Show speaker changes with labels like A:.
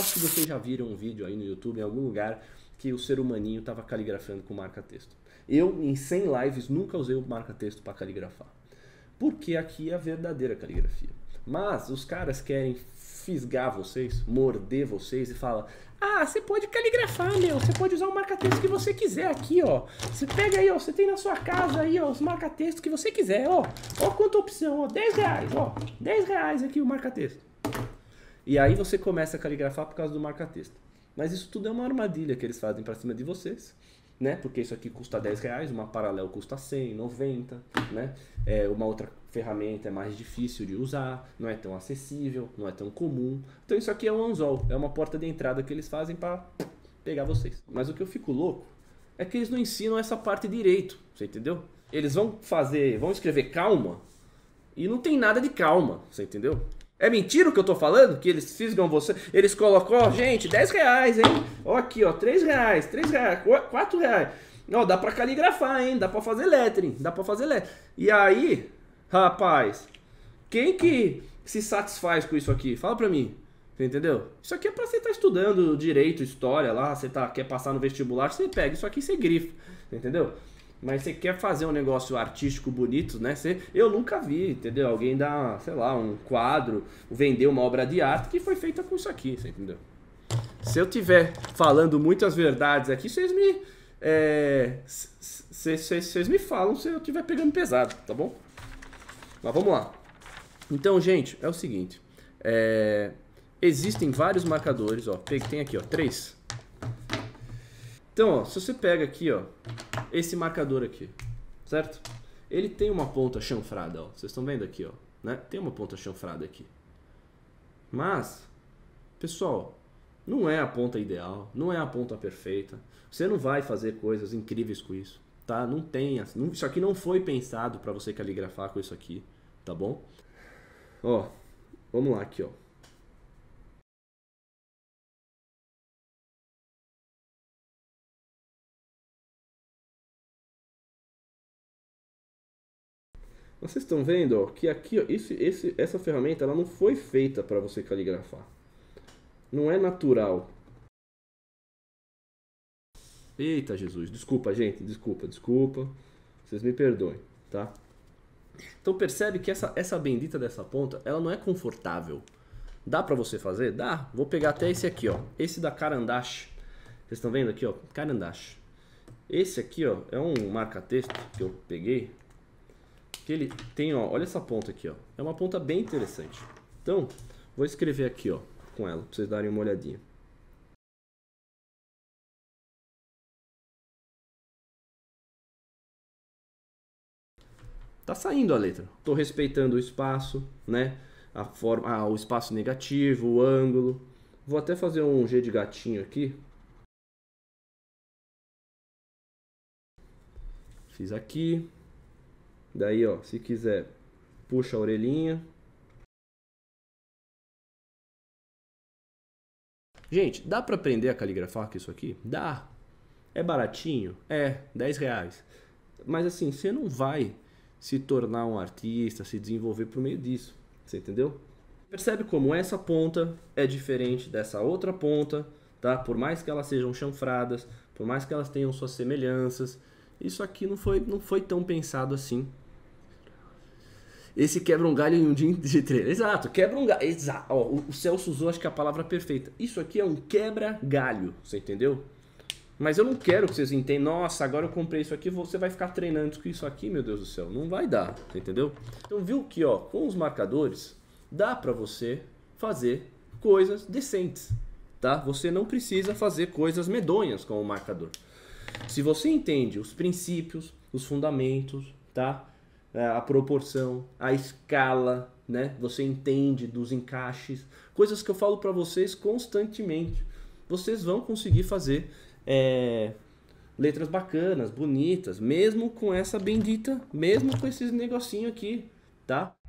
A: Aposto que vocês já viram um vídeo aí no YouTube, em algum lugar, que o ser humaninho estava caligrafando com marca-texto. Eu, em 100 lives, nunca usei o marca-texto para caligrafar. Porque aqui é a verdadeira caligrafia. Mas os caras querem fisgar vocês, morder vocês e fala: "Ah, você pode caligrafar, meu. Você pode usar o marca-texto que você quiser aqui, ó. Você pega aí, ó, você tem na sua casa aí, ó, os marca-textos que você quiser, ó. Ó quanta opção, ó, 10 reais, ó. 10 reais aqui o marca-texto. E aí você começa a caligrafar por causa do marca-texto. Mas isso tudo é uma armadilha que eles fazem para cima de vocês, né? Porque isso aqui custa 10 reais, uma paralelo custa 100, 90, né? É, uma outra ferramenta é mais difícil de usar, não é tão acessível, não é tão comum. Então isso aqui é um anzol, é uma porta de entrada que eles fazem para pegar vocês. Mas o que eu fico louco é que eles não ensinam essa parte direito, você entendeu? Eles vão fazer, vão escrever calma e não tem nada de calma, você entendeu? É mentira o que eu tô falando? Que eles fisgam você? Eles colocam, ó, gente, 10 reais, hein? Ó aqui, ó, 3 reais, 3 reais, 4 reais. Ó, dá pra caligrafar, hein? Dá pra fazer lettering, dá pra fazer lettering. E aí, rapaz, quem que se satisfaz com isso aqui? Fala pra mim. entendeu? Isso aqui é pra você estar tá estudando direito, história lá, você tá, quer passar no vestibular, você pega isso aqui e você grifa. Entendeu? mas você quer fazer um negócio artístico bonito, né? Você, eu nunca vi, entendeu? Alguém dar, sei lá, um quadro, vender uma obra de arte que foi feita com isso aqui, você entendeu? Se eu tiver falando muitas verdades aqui, vocês me. É, vocês me falam se eu estiver pegando pesado, tá bom? Mas vamos lá. Então, gente, é o seguinte. É, existem vários marcadores, ó. Tem aqui, ó, três. Então, ó, se você pega aqui, ó, esse marcador aqui, certo? Ele tem uma ponta chanfrada, ó. Vocês estão vendo aqui, ó, né? Tem uma ponta chanfrada aqui. Mas, pessoal, não é a ponta ideal, não é a ponta perfeita. Você não vai fazer coisas incríveis com isso, tá? Não tem, isso aqui não foi pensado para você caligrafar com isso aqui, tá bom? Ó, vamos lá aqui, ó. Vocês estão vendo ó, que aqui, ó, esse, esse, essa ferramenta ela não foi feita para você caligrafar. Não é natural. Eita, Jesus. Desculpa, gente. Desculpa, desculpa. Vocês me perdoem, tá? Então percebe que essa, essa bendita dessa ponta, ela não é confortável. Dá para você fazer? Dá. Vou pegar até esse aqui, ó. Esse da Carandache. Vocês estão vendo aqui, ó? Carandache. Esse aqui, ó, é um marca-texto que eu peguei que ele tem, ó, olha essa ponta aqui, ó. É uma ponta bem interessante. Então, vou escrever aqui, ó, com ela, para vocês darem uma olhadinha. Tá saindo a letra. Tô respeitando o espaço, né? A forma, ah, o espaço negativo, o ângulo. Vou até fazer um G de gatinho aqui. Fiz aqui. Daí, ó, se quiser, puxa a orelhinha. Gente, dá para aprender a caligrafar com isso aqui? Dá. É baratinho? É, 10 reais. Mas assim, você não vai se tornar um artista, se desenvolver por meio disso. Você entendeu? Percebe como essa ponta é diferente dessa outra ponta, tá? Por mais que elas sejam chanfradas, por mais que elas tenham suas semelhanças, isso aqui não foi, não foi tão pensado assim esse quebra um galho em um dia de treino. Exato, quebra um galho. Exato. Ó, o Celso usou, acho que é a palavra perfeita. Isso aqui é um quebra-galho, você entendeu? Mas eu não quero que vocês entendam, nossa, agora eu comprei isso aqui, você vai ficar treinando com isso aqui, meu Deus do céu. Não vai dar, você entendeu? Então viu que, ó, com os marcadores, dá para você fazer coisas decentes, tá? Você não precisa fazer coisas medonhas com o marcador. Se você entende os princípios, os fundamentos, tá? Né, a proporção, a escala, né? Você entende dos encaixes, coisas que eu falo para vocês constantemente. Vocês vão conseguir fazer é, letras bacanas, bonitas, mesmo com essa bendita, mesmo com esses negocinho aqui, tá?